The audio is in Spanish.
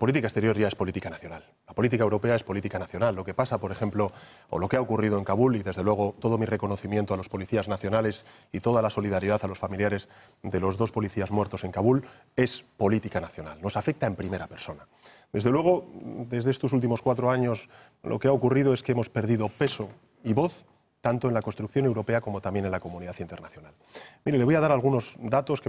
política exterior ya es política nacional. La política europea es política nacional. Lo que pasa, por ejemplo, o lo que ha ocurrido en Kabul, y desde luego todo mi reconocimiento a los policías nacionales y toda la solidaridad a los familiares de los dos policías muertos en Kabul, es política nacional. Nos afecta en primera persona. Desde luego, desde estos últimos cuatro años, lo que ha ocurrido es que hemos perdido peso y voz tanto en la construcción europea como también en la comunidad internacional. Mire, le voy a dar algunos datos que me